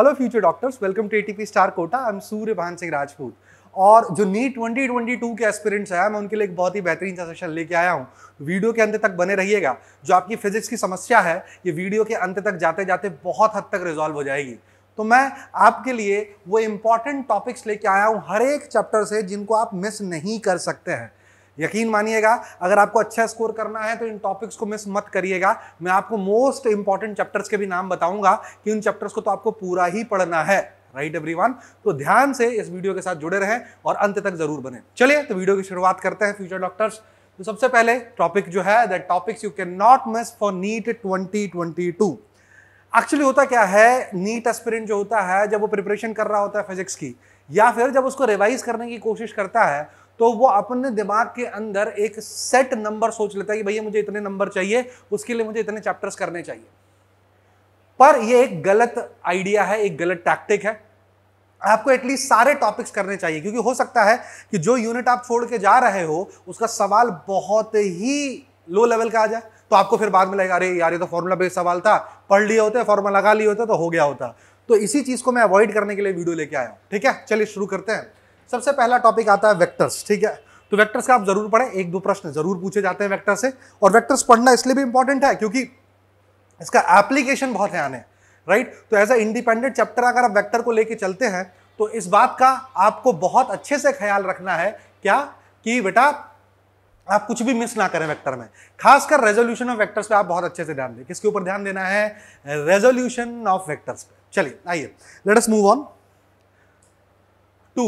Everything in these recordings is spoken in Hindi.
Hello future doctors welcome to ATP star Kota I am Surya Bhan Singh Rajput और जो नीट 2022 के एस्पिरेंट्स हैं मैं उनके लिए एक बहुत ही बेहतरीन सा सेशन लेके आया हूँ वीडियो के अंत तक बने रहिएगा जो आपकी फिजिक्स की समस्या है ये वीडियो के अंत तक जाते जाते बहुत हद तक रिजॉल्व हो जाएगी तो मैं आपके लिए वो इंपॉर्टेंट टॉपिक्स लेके आया हूँ हर एक चैप्टर से जिनको आप मिस नहीं कर सकते हैं यकीन मानिएगा अगर आपको अच्छा स्कोर करना है तो इन टॉपिक्स को मिस मत करिएगा मैं आपको मोस्ट इंपॉर्टेंट चैप्टर्स के भी नाम बताऊंगा कि उन चैप्टर्स को तो आपको पूरा ही पढ़ना है राइट right एवरीवन तो ध्यान से इस वीडियो के साथ जुड़े रहें और अंत तक जरूर बने चलिए तो वीडियो की शुरुआत करते हैं फ्यूचर डॉक्टर्स तो सबसे पहले टॉपिक जो है that topics you can not miss for NEET 2022 actually होता क्या है नीट एस्पिरेंट जो होता है जब वो प्रिपरेशन कर रहा होता है फिजिक्स की या फिर जब उसको रिवाइज करने की कोशिश करता है तो वो अपने दिमाग के अंदर एक सेट नंबर सोच लेता है कि भैया मुझे इतने नंबर चाहिए उसके लिए मुझे इतने चैप्टर्स करने चाहिए पर ये एक गलत आइडिया है एक गलत टैक्टिक है आपको एटलीस्ट सारे टॉपिक्स करने चाहिए क्योंकि हो सकता है कि जो यूनिट आप छोड़ के जा रहे हो उसका सवाल बहुत ही लो लेवल का आ जाए तो आपको फिर बाद में लगेगा अरे यार ये तो फॉर्मूला बेस्ड सवाल था पढ़ लिए होते फॉर्मूला लगा लिए होते तो हो गया होता तो इसी चीज़ को मैं अवॉइड करने के लिए वीडियो लेके आया हूं ठीक है चलिए शुरू करते हैं सबसे पहला टॉपिक आता है वेक्टर्स ठीक है तो वेक्टर्स का आप जरूर पढ़ें एक दो प्रश्न जरूर पूछे जाते हैं वेक्टर से और वेक्टर्स पढ़ना इसलिए भी इंपॉर्टेंट है क्योंकि इसका एप्लीकेशन बहुत ध्यान है राइट तो एज ए इंडिपेंडेंट चैप्टर अगर आप वैक्टर को लेकर चलते हैं तो इस बात का आपको बहुत अच्छे से ख्याल रखना है क्या कि बेटा आप कुछ भी मिस ना करें वेक्टर में खासकर रेजोल्यूशन ऑफ वेक्टर्स पे आप बहुत अच्छे से ध्यान दें किसके ऊपर ध्यान देना है रेजोल्यूशन ऑफ वेक्टर्स पे चलिए आइए let us move on to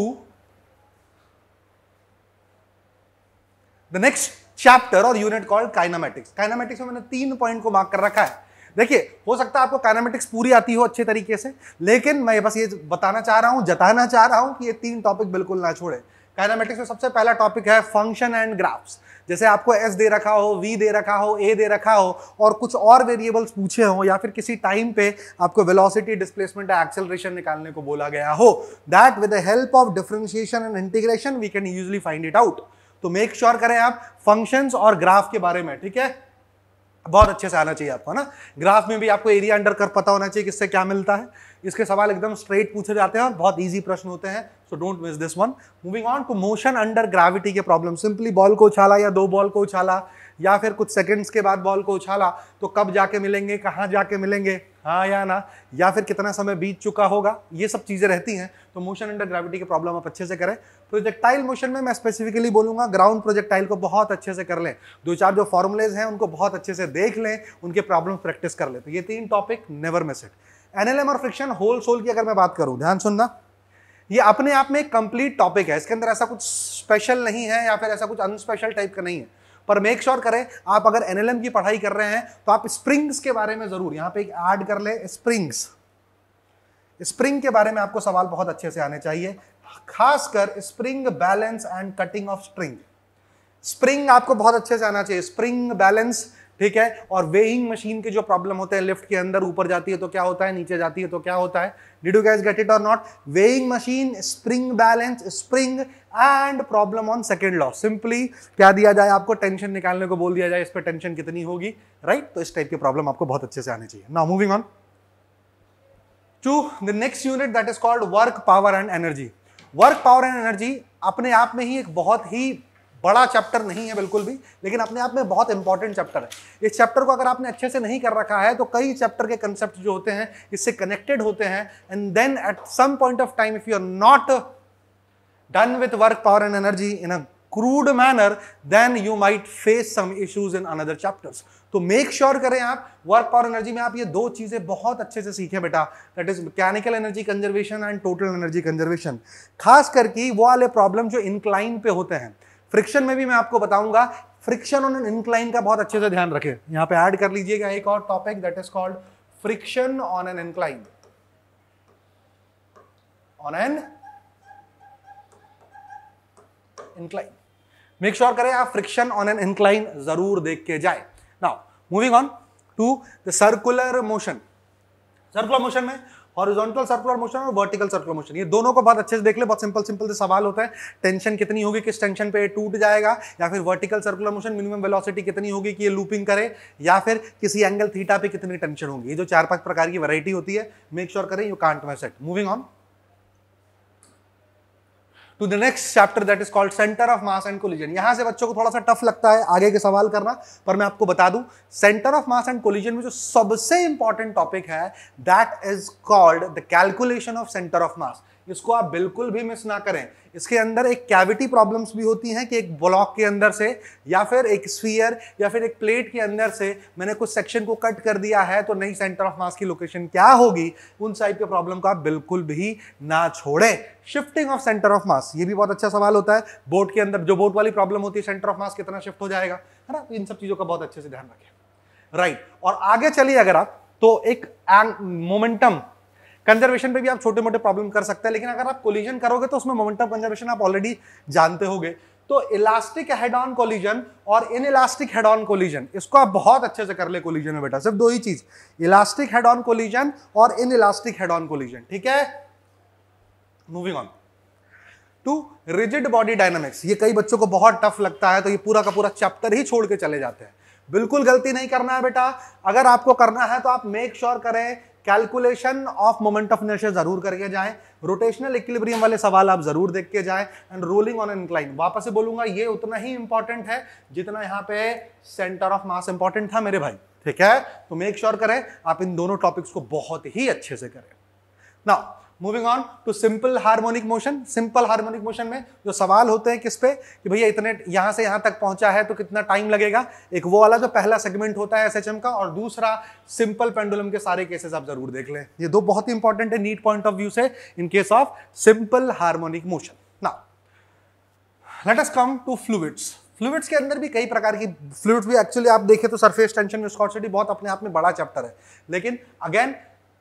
the next chapter और यूनिट कॉल्ड काइनामेटिक्स काइनामेटिक्स में मैंने तीन पॉइंट को मार्क कर रखा है देखिए हो सकता है आपको काइनामेटिक्स पूरी आती हो अच्छे तरीके से लेकिन मैं बस ये बताना चाह रहा हूं जताना चाह रहा हूं कि ये तीन टॉपिक बिल्कुल ना छोड़े काइनामेटिक्स में सबसे पहला टॉपिक है फंक्शन एंड ग्राफ्स जैसे आपको एस दे रखा हो वी दे रखा हो ए दे रखा हो और कुछ और वेरिएबल्स पूछे हो या फिर किसी टाइम पे आपको वेलोसिटी डिस्प्लेसमेंट या एक्सेलरेशन निकालने को बोला गया हो that with the help of differentiation and integration we can usually find it out तो मेक श्योर sure करें आप फंक्शंस और ग्राफ के बारे में ठीक है बहुत अच्छे से आना चाहिए आपको ना ग्राफ में भी आपको एरिया अंडर कर पता होना चाहिए किससे क्या मिलता है इसके सवाल एकदम स्ट्रेट पूछे जाते हैं और बहुत इजी प्रश्न होते हैं so don't miss this one moving on to motion under gravity के प्रॉब्लम सिंपली बॉल को उछाला या दो बॉल को उछाला या फिर कुछ सेकंड्स के बाद बॉल को उछाला तो कब जाके मिलेंगे कहाँ जाके मिलेंगे हाँ या ना या फिर कितना समय बीत चुका होगा ये सब चीज़ें रहती हैं तो मोशन अंडर ग्राविटी के प्रॉब्लम आप अच्छे से करें प्रोजेक्टाइल मोशन में मैं स्पेसिफिकली बोलूंगा ग्राउंड प्रोजेक्टाइल को बहुत अच्छे से कर लें दो चार जो फॉर्मुलेज हैं उनको बहुत अच्छे से देख लें उनके प्रॉब्लम प्रैक्टिस कर लें तो ये तीन topic never miss it NLM और फ्रिक्शन होल सोल की अगर मैं बात करूं ध्यान सुनना ये अपने आप में एक कंप्लीट टॉपिक है इसके अंदर ऐसा कुछ स्पेशल नहीं है या फिर ऐसा कुछ अनस्पेशल टाइप का नहीं है पर मेक श्योर sure करें आप अगर एनएलएम की पढ़ाई कर रहे हैं तो आप स्प्रिंग्स के बारे में जरूर यहाँ पे एक ऐड कर लें स्प्रिंग्स स्प्रिंग के बारे में आपको सवाल बहुत अच्छे से आने चाहिए खासकर spring balance and cutting of spring spring आपको बहुत अच्छे से आना चाहिए स्प्रिंग बैलेंस ठीक है और वेइंग मशीन के जो प्रॉब्लम होते हैं लिफ्ट के अंदर ऊपर जाती है तो क्या होता है नीचे जाती है तो क्या होता है did you guess get it और not weighing machine spring balance spring and problem on second law simply क्या दिया जाए आपको टेंशन निकालने को बोल दिया जाए इस पर टेंशन कितनी होगी राइट right? तो इस टाइप की प्रॉब्लम आपको बहुत अच्छे से आनी चाहिए now moving on to the next unit that is called work power and energy work power and energy अपने आप में ही एक बहुत ही बड़ा चैप्टर नहीं है बिल्कुल भी लेकिन अपने आप में बहुत इंपॉर्टेंट चैप्टर है इस चैप्टर को अगर आपने अच्छे से नहीं कर रखा है तो कई चैप्टर के कंसेप्ट जो होते हैं इससे कनेक्टेड होते हैं and then at some point of time if you are not done with work power and energy in a crude manner then you might face some issues in another chapters तो मेक श्योर sure करें आप वर्क पावर एनर्जी में आप ये दो चीजें बहुत अच्छे से सीखें बेटा that is mechanical energy conservation and total energy conservation खास करके वो वाले प्रॉब्लम जो इंक्लाइन पे होते हैं फ्रिक्शन में भी मैं आपको बताऊंगा फ्रिक्शन और इंक्लाइन का बहुत अच्छे से ध्यान रखें यहां पे ऐड कर लीजिएगा एक और topic that is called friction on an incline on an incline make sure करें आप फ्रिक्शन ऑन एन इंक्लाइन जरूर देख के जाए now moving on to the circular motion circular motion में हॉरिजॉन्टल सर्कुलर मोशन और वर्टिकल सर्कुलर मोशन ये दोनों को बहुत अच्छे से देख ले बहुत सिंपल सिंपल से सवाल होता है टेंशन कितनी होगी किस टेंशन पे टूट जाएगा या फिर vertical circular motion minimum velocity कितनी होगी कि ये लूपिंग करे या फिर किसी एंगल थीटा पे कितनी टेंशन होगी ये जो चार पांच प्रकार की वैरायटी होती है मेक श्योर sure करें you can't miss it moving on to the next chapter that is called centre of mass and collision यहां से बच्चों को थोड़ा सा टफ लगता है आगे के सवाल करना पर मैं आपको बता दूं centre of mass and collision में जो सबसे इंपॉर्टेंट टॉपिक है that is called the calculation of centre of mass इसको आप बिल्कुल भी मिस ना करें इसके अंदर एक कैविटी प्रॉब्लम्स भी होती हैं कि एक ब्लॉक के अंदर से या फिर एक स्फीयर या फिर एक प्लेट के अंदर से मैंने कुछ सेक्शन को कट कर दिया है तो नई सेंटर ऑफ मास की लोकेशन क्या होगी उन साइड के प्रॉब्लम को आप बिल्कुल भी ना छोड़ें shifting of centre of mass ये भी बहुत अच्छा सवाल होता है बोट के अंदर जो बोट वाली प्रॉब्लम होती है सेंटर ऑफ मास कितना शिफ्ट हो जाएगा है ना तो इन सब चीज़ों का बहुत अच्छे से ध्यान रखें राइट right. और आगे चलिए अगर आप तो एक मोमेंटम कंजर्वेशन पे भी आप छोटे मोटे प्रॉब्लम कर सकते हैं लेकिन अगर आप कोलिजन करोगे तो उसमें मोमेंटम कंजर्वेशन आप ऑलरेडी जानते होगे तो इलास्टिक हेड ऑन कोलिजन और inelastic head on collision इसको आप बहुत अच्छे से कर ले कोलिजन में बेटा सिर्फ दो ही चीज इलास्टिक हेड ऑन कोलिजन और inelastic head on collision ठीक है moving on to rigid body dynamics ये कई बच्चों को बहुत टफ लगता है तो ये पूरा का पूरा चैप्टर ही छोड़ के चले जाते हैं बिल्कुल गलती नहीं करना है बेटा अगर आपको करना है तो आप मेक श्योर sure करें calculation of moment of inertia जरूर करके जाएं रोटेशनल इक्विलिब्रियम वाले सवाल आप जरूर देख के जाएं एंड रोलिंग ऑन इनक्लाइन वापस से बोलूंगा ये उतना ही इंपॉर्टेंट है जितना यहाँ पे सेंटर ऑफ मास इंपॉर्टेंट था मेरे भाई ठीक है तो मेक श्योर sure करें आप इन दोनों टॉपिक्स को बहुत ही अच्छे से करें ना moving on to simple harmonic motion simple harmonic motion में जो सवाल होते हैं किस पे कि भैया इतने यहां से यहां तक पहुंचा है तो कितना टाइम लगेगा एक वो वाला जो पहला सेगमेंट होता है एस का और दूसरा सिंपल पेंडुलम के सारे केसेस आप जरूर देख लें ये दो बहुत ही इंपॉर्टेंट है नीट पॉइंट ऑफ व्यू से in case of simple harmonic motion ना let us come to fluids fluids के अंदर भी कई प्रकार की फ्लूइड्स भी एक्चुअली आप देखें तो सरफेस टेंशन विस्कोसिटी बहुत अपने आप में बड़ा चैप्टर है लेकिन again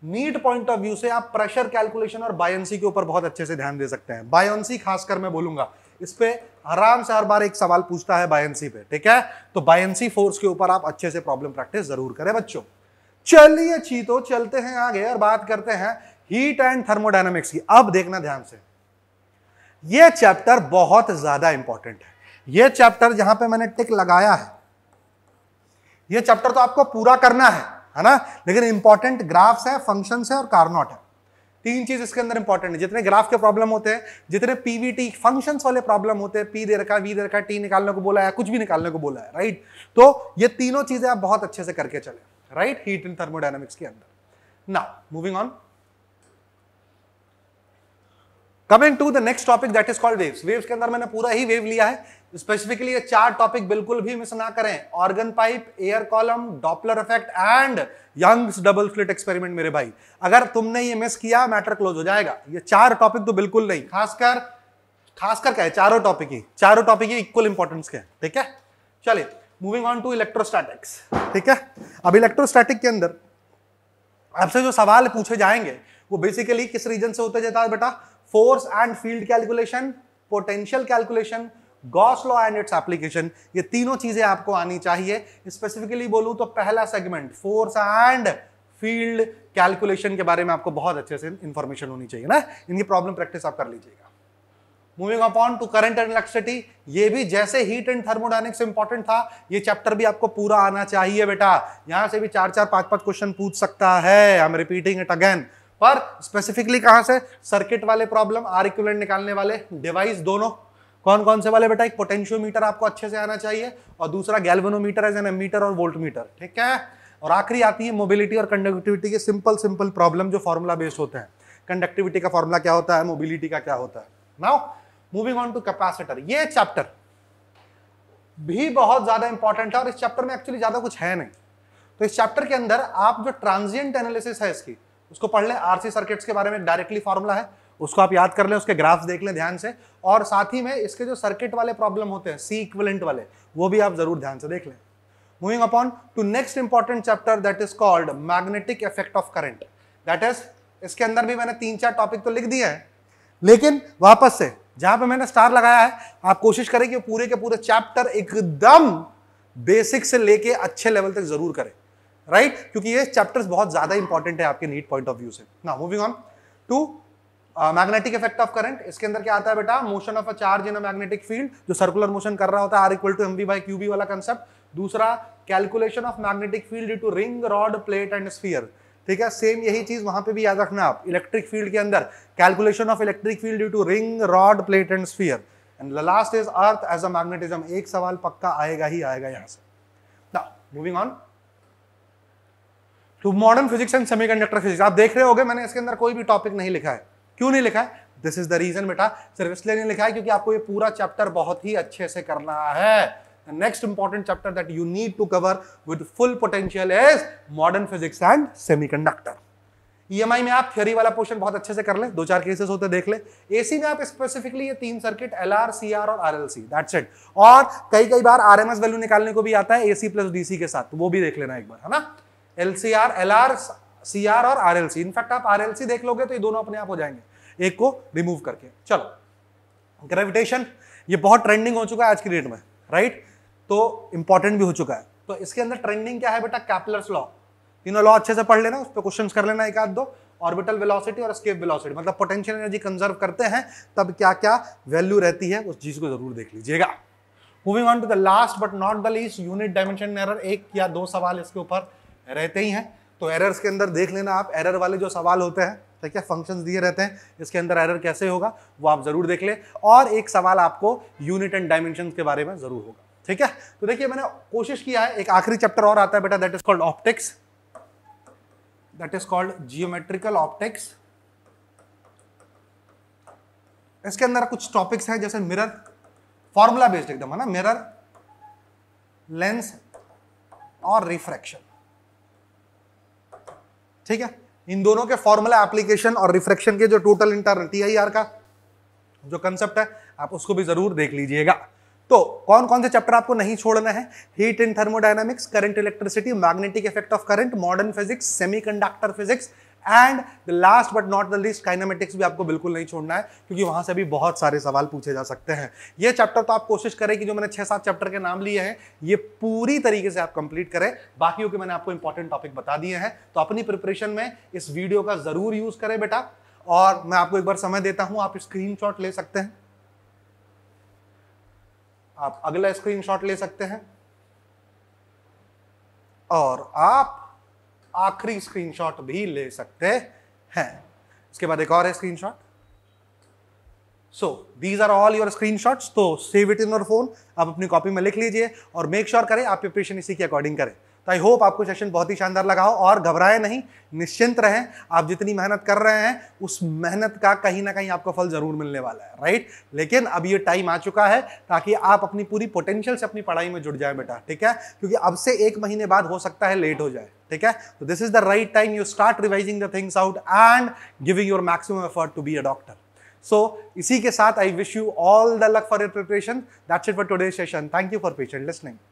NEET point of view से आप प्रेशर कैलकुलेशन और बायोन्सी के ऊपर बहुत अच्छे से ध्यान दे सकते हैं बायोन्सी खासकर मैं बोलूंगा इस पर आराम से हर बार एक सवाल पूछता है बायोन्सी पे ठीक है तो बायोन्सी फोर्स के ऊपर आप अच्छे से प्रॉब्लम प्रैक्टिस जरूर करें बच्चों चलिए तो चलते हैं आगे और बात करते हैं हीट एंड थर्मोडाइनमिक्स की अब देखना ध्यान से यह चैप्टर बहुत ज्यादा इंपॉर्टेंट है यह चैप्टर जहां पे मैंने टिक लगाया है यह चैप्टर तो आपको पूरा करना है है ना लेकिन इंपॉर्टेंट ग्राफ्स है फंक्शन है और कारनॉट है तीन चीज इसके अंदर इंपॉर्टेंट है जितने ग्राफ के प्रॉब्लम होते हैं जितने पीवीटी फंक्शन वाले प्रॉब्लम होते हैं पी दे रखा वी दे रखा टी निकालने को बोला है कुछ भी निकालने को बोला है राइट तो ये तीनों चीजें आप बहुत अच्छे से करके चले राइट हीट इन थर्मोडाइनमिक्स के अंदर ना moving on coming to the next topic that is called waves waves के अंदर मैंने पूरा ही वेव लिया है स्पेसिफिकली ये चार टॉपिक बिल्कुल भी मिस ना करें organ pipe air column Doppler effect and Young's double slit experiment मेरे भाई अगर तुमने ये मिस किया मैटर क्लोज हो जाएगा ये चार टॉपिक तो बिल्कुल नहीं खासकर खासकर क्या है चारों टॉपिक ही चारों टॉपिक ही इक्वल इंपॉर्टेंस के हैं ठीक है चलिए मूविंग ऑन टू इलेक्ट्रोस्टैटिक्स ठीक है अब इलेक्ट्रोस्टैटिक के अंदर आपसे जो सवाल पूछे जाएंगे वो बेसिकली किस रीजन से होते जाता है बेटा force and field calculation potential calculation Gauss law and its application ये तीनों चीजें आपको आनी चाहिए स्पेसिफिकली बोलूं तो पहला segment force and field calculation के बारे में आपको बहुत अच्छे से इंफॉर्मेशन होनी चाहिए ना इनकी प्रॉब्लम प्रैक्टिस आप कर लीजिएगा moving upon to current and electricity ये भी जैसे हीट एंड थर्मोडाइनिक्स इंपॉर्टेंट था ये चैप्टर भी आपको पूरा आना चाहिए बेटा यहां से भी चार चार पांच पांच क्वेश्चन पूछ सकता है I am repeating it again और स्पेसिफिकली कहां से सर्किट वाले प्रॉब्लम आर इक्विवेलेंट निकालने वाले डिवाइस दोनों कौन कौन से वाले बेटा एक पोटेंशियोमीटर आपको अच्छे से आना चाहिए और दूसरा गैल्वेनोमीटर एज एन एमीटर और वोल्ट मीटर ठीक है और आखिरी आती है मोबिलिटी और कंडक्टिविटी के सिंपल सिंपल प्रॉब्लम जो फॉर्मूला बेस्ड होते हैं कंडक्टिविटी का फॉर्मूला क्या होता है मोबिलिटी का क्या होता है now moving on to capacitor ये चैप्टर भी बहुत ज्यादा इंपॉर्टेंट है और इस चैप्टर में एक्चुअली ज्यादा कुछ है नहीं तो इस चैप्टर के अंदर आप जो ट्रांजियंट एनालिसिस है इसकी उसको पढ़ लें आर सी सर्किट्स के बारे में डायरेक्टली फार्मूला है उसको आप याद कर लें उसके ग्राफ्स देख लें ध्यान से और साथ ही में इसके जो सर्किट वाले प्रॉब्लम होते हैं सी इक्वलेंट वाले वो भी आप जरूर ध्यान से देख लें moving upon to next important chapter that is called magnetic effect of current that is इसके अंदर भी मैंने तीन चार टॉपिक तो लिख दिए हैं लेकिन वापस से जहां पे मैंने स्टार लगाया है आप कोशिश करें कि पूरे के पूरे चैप्टर एकदम बेसिक से लेके अच्छे लेवल तक जरूर करें राइट right? क्योंकि ये चैप्टर्स बहुत ज्यादा इंपॉर्टेंट है आपके नीट पॉइंट ऑफ व्यू से ना moving on to magnetic effect of current इसके अंदर क्या आता है बेटा motion of a charge in a magnetic field जो सर्कुलर मोशन कर रहा होता है R equal to M V by Q B वाला कंसेप्ट दूसरा calculation of magnetic field due to ring rod plate and sphere ठीक है सेम यही चीज वहां पे भी याद रखना आप इलेक्ट्रिक फील्ड के अंदर calculation of electric field due to ring rod plate and sphere and last is earth as a magnetism एक सवाल पक्का आएगा ही आएगा यहां से moving on to modern physics and semiconductor physics आप देख रहे हो मैंने इसके अंदर कोई भी टॉपिक नहीं लिखा है क्यों नहीं लिखा है दिस इज द रीजन बेटा सिर्फ इसलिए नहीं लिखा है क्योंकि आपको ये पूरा चैप्टर बहुत ही अच्छे से करना है next important chapter that you need to cover with full potential is modern physics and semiconductor EMI में आप थ्योरी वाला पोर्शन बहुत अच्छे से कर ले दो चार केसेस होते देख ले एसी में आप स्पेसिफिकली ये तीन circuit L R C R और R L C that's it और कई कई बार आरएमएस वैल्यू निकालने को भी आता है एसी प्लस डीसी के साथ तो वो भी देख लेना एक बार है ना L C R L R C R और आर एल सी इनफैक्ट आप आर एल सी देख लोगे तो ये दोनों अपने आप हो जाएंगे एक को रिमूव करके चलो ग्रेविटेशन ये बहुत ट्रेंडिंग हो चुका है आज की डेट में राइट तो इंपॉर्टेंट भी हो चुका है तो इसके अंदर ट्रेंडिंग क्या है बेटा कैपलर्स लॉ तीनों लॉ अच्छे से पढ़ लेना उस पर क्वेश्चन कर लेना एक आध दो ऑर्बिटल वेलोसिटी और स्केप वेलोसिटी मतलब पोटेंशियल एनर्जी कंजर्व करते हैं तब क्या क्या वैल्यू रहती है उस चीज को जरूर देख लीजिएगा moving on to the last but not the least unit dimension error एक या दो सवाल इसके ऊपर रहते ही हैं तो एरर्स के अंदर देख लेना आप एरर वाले जो सवाल होते हैं ठीक है फंक्शन दिए रहते हैं इसके अंदर एरर कैसे होगा वो आप ज़रूर देख ले और एक सवाल आपको यूनिट एंड डायमेंशन के बारे में ज़रूर होगा ठीक है तो देखिए मैंने कोशिश किया है एक आखिरी चैप्टर और आता है बेटा that is called optics that is called geometrical optics इसके अंदर कुछ टॉपिक्स हैं जैसे मिरर फॉर्मूला बेस्ड एकदम है ना मिरर लेंस और रिफ्रैक्शन ठीक है इन दोनों के फॉर्मूला एप्लीकेशन और रिफ्रेक्शन के जो टोटल इंटर टी का जो कंसेप्ट है आप उसको भी जरूर देख लीजिएगा तो कौन कौन से चैप्टर आपको नहीं छोड़ना है heat in thermodynamics current electricity magnetic effect of current modern physics semiconductor physics and the last but not the least kinematics भी आपको बिल्कुल नहीं छोड़ना है क्योंकि वहां से भी बहुत सारे सवाल पूछे जा सकते हैं ये चैप्टर तो आप कोशिश करें कि जो मैंने छह सात चैप्टर के नाम लिए हैं ये पूरी तरीके से आप कंप्लीट करें बाकी के मैंने आपको इंपॉर्टेंट टॉपिक बता दिए हैं तो अपनी प्रिपरेशन में इस वीडियो का जरूर यूज करें बेटा और मैं आपको एक बार समय देता हूं आप स्क्रीनशॉट ले सकते हैं आप अगला स्क्रीनशॉट ले सकते हैं और आप आखिरी स्क्रीनशॉट भी ले सकते हैं इसके बाद एक और है screenshot so these are all your screenshots तो save it in your phone आप अपनी कॉपी में लिख लीजिए और मेक श्योर sure करें आप प्रिपरेशन इसी के अकॉर्डिंग करें तो आई होप आपको सेशन बहुत ही शानदार लगा हो और घबराए नहीं निश्चिंत रहें आप जितनी मेहनत कर रहे हैं उस मेहनत का कहीं ना कहीं आपको फल जरूर मिलने वाला है राइट लेकिन अब ये टाइम आ चुका है ताकि आप अपनी पूरी पोटेंशियल से अपनी पढ़ाई में जुड़ जाए बेटा ठीक है क्योंकि अब से एक महीने बाद हो सकता है लेट हो जाए ठीक है तो this is the right time you start revising the things out and giving your maximum effort to be a doctor so इसी के साथ I wish you all the luck for your preparation that's it for today session thank you for patient listening